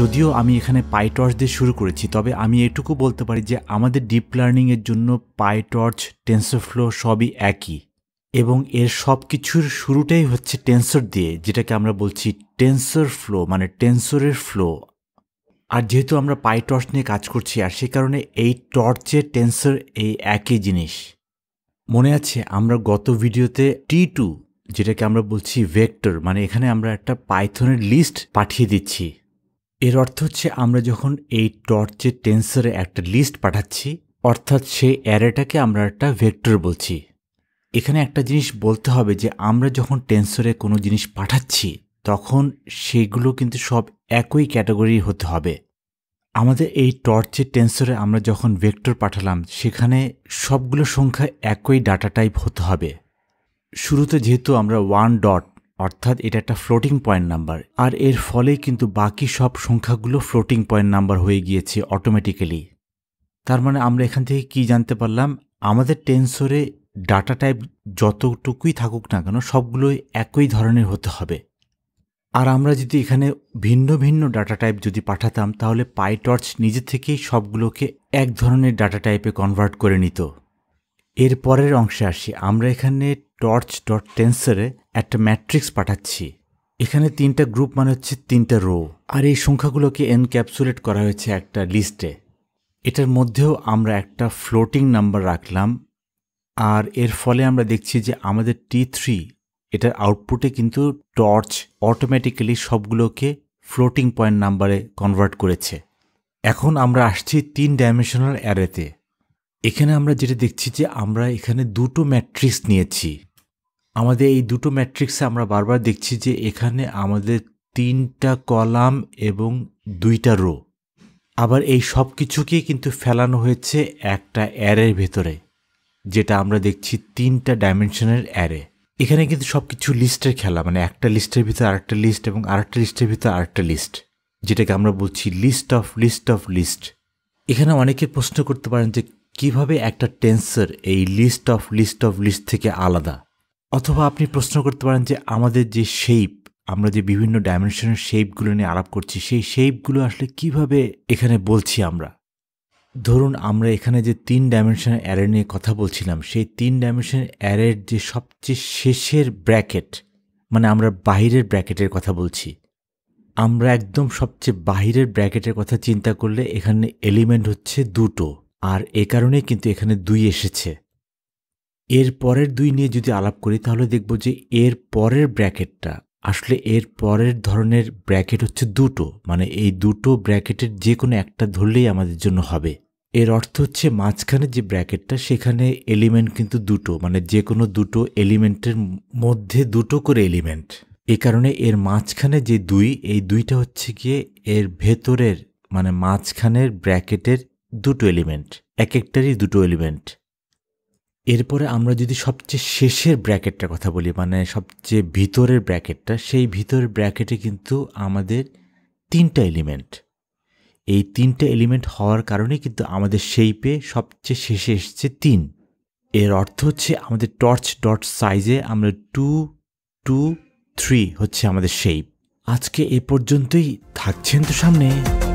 যদিও আমি এখানে পাইটর্চ দিয়ে শুরু করেছি তবে আমি এটুকু বলতে পারি যে আমাদের ডিপ লার্নিংয়ের জন্য পাইটর্চ টেন্সরফ্লো সবই একই এবং এর সব কিছুর শুরুটাই হচ্ছে টেন্সর দিয়ে যেটাকে আমরা বলছি টেন্সর ফ্লো মানে টেন্সরের ফ্লো আর যেহেতু আমরা পাইটর্চ নিয়ে কাজ করছি আর সে কারণে এই টর্চের টেন্সর এই একই জিনিস মনে আছে আমরা গত ভিডিওতে টি টু যেটাকে আমরা বলছি ভেক্টর মানে এখানে আমরা একটা পাইথনের লিস্ট পাঠিয়ে দিচ্ছি এর অর্থ হচ্ছে আমরা যখন এই টর্চের টেন্সরে একটা লিস্ট পাঠাচ্ছি অর্থাৎ সেই অ্যারেটাকে আমরা একটা ভেক্টর বলছি এখানে একটা জিনিস বলতে হবে যে আমরা যখন টেন্সরে কোনো জিনিস পাঠাচ্ছি তখন সেগুলো কিন্তু সব একই ক্যাটাগরি হতে হবে আমাদের এই টর্চের টেন্সরে আমরা যখন ভেক্টর পাঠালাম সেখানে সবগুলো সংখ্যা একই ডাটা টাইপ হতে হবে শুরুতে যেহেতু আমরা ওয়ান ডট অর্থাৎ এটা একটা ফ্লোটিং পয়েন্ট নাম্বার আর এর ফলে কিন্তু বাকি সব সংখ্যাগুলো ফ্লোটিং পয়েন্ট নাম্বার হয়ে গিয়েছে অটোমেটিক্যালি তার মানে আমরা এখান থেকে কি জানতে পারলাম আমাদের টেন্সরে ডাটা টাইপ যতটুকুই থাকুক না কেন সবগুলোই একই ধরনের হতে হবে আর আমরা যদি এখানে ভিন্ন ভিন্ন ডাটা টাইপ যদি পাঠাতাম তাহলে পাইটর্চ নিজে থেকেই সবগুলোকে এক ধরনের ডাটা টাইপে কনভার্ট করে নিত এর পরের অংশে আসি আমরা এখানে টর্চ ডট টেন্সারে একটা ম্যাট্রিক্স পাঠাচ্ছি এখানে তিনটা গ্রুপ মানে হচ্ছে তিনটা রো আর এই সংখ্যাগুলোকে এনক্যাপসুলেট করা হয়েছে একটা লিস্টে এটার মধ্যেও আমরা একটা ফ্লোটিং নাম্বার রাখলাম আর এর ফলে আমরা দেখছি যে আমাদের টি থ্রি এটার আউটপুটে কিন্তু টর্চ অটোমেটিক্যালি সবগুলোকে ফ্লোটিং পয়েন্ট নাম্বারে কনভার্ট করেছে এখন আমরা আসছি তিন ডাইমেনশনাল অ্যারেতে এখানে আমরা যেটা দেখছি যে আমরা এখানে দুটো ম্যাট্রিক্স নিয়েছি আমাদের এই দুটো ম্যাট্রিক্সে আমরা বারবার দেখছি যে এখানে আমাদের তিনটা কলাম এবং দুইটা রো আবার এই সব কিছুকেই কিন্তু ফেলানো হয়েছে একটা অ্যারের ভেতরে যেটা আমরা দেখছি তিনটা ডাইমেনশনের অ্যারে এখানে কিন্তু সব কিছু লিস্টের খেলা মানে একটা লিস্টের ভিতরে আরেকটা লিস্ট এবং আরেকটা লিস্টের ভিতরে আরেকটা লিস্ট যেটাকে আমরা বলছি list of list of list এখানে অনেকে প্রশ্ন করতে পারেন যে কিভাবে একটা টেন্সার এই list of list of list থেকে আলাদা অথবা আপনি প্রশ্ন করতে পারেন যে আমাদের যে শেপ আমরা যে বিভিন্ন ডাইমেনশনের শেপগুলো নিয়ে আলাপ করছি সেই শেপগুলো আসলে কিভাবে এখানে বলছি আমরা ধরুন আমরা এখানে যে তিন ডাইমেনশন অ্যারে নিয়ে কথা বলছিলাম সেই তিন ডাইমেনশন অ্যারের যে সবচেয়ে শেষের ব্র্যাকেট মানে আমরা বাহিরের ব্র্যাকেটের কথা বলছি আমরা একদম সবচেয়ে বাহিরের ব্র্যাকেটের কথা চিন্তা করলে এখানে এলিমেন্ট হচ্ছে দুটো আর এ কারণেই কিন্তু এখানে দুই এসেছে এর পরের দুই নিয়ে যদি আলাপ করি তাহলে দেখব যে এর পরের ব্র্যাকেটটা আসলে এর পরের ধরনের ব্র্যাকেট হচ্ছে দুটো মানে এই দুটো ব্র্যাকেটের যে কোনো একটা ধরলেই আমাদের জন্য হবে এর অর্থ হচ্ছে মাঝখানে যে ব্র্যাকেটটা সেখানে এলিমেন্ট কিন্তু দুটো মানে যে কোনো দুটো এলিমেন্টের মধ্যে দুটো করে এলিমেন্ট এ কারণে এর মাঝখানে যে দুই এই দুইটা হচ্ছে গিয়ে এর ভেতরের মানে মাঝখানের ব্র্যাকেটের দুটো এলিমেন্ট এক একটারই দুটো এলিমেন্ট এরপরে আমরা যদি সবচেয়ে শেষের ব্র্যাকেটটার কথা বলি মানে সবচেয়ে ভিতরের ব্র্যাকেটটা সেই ভিতরের ব্র্যাকেটে কিন্তু আমাদের তিনটা এলিমেন্ট এই তিনটা এলিমেন্ট হওয়ার কারণে কিন্তু আমাদের শেপে সবচেয়ে শেষে এসছে তিন এর অর্থ হচ্ছে আমাদের টর্চ ডট সাইজে আমরা টু টু থ্রি হচ্ছে আমাদের শেপ আজকে এ পর্যন্তই থাকছেন তো সামনে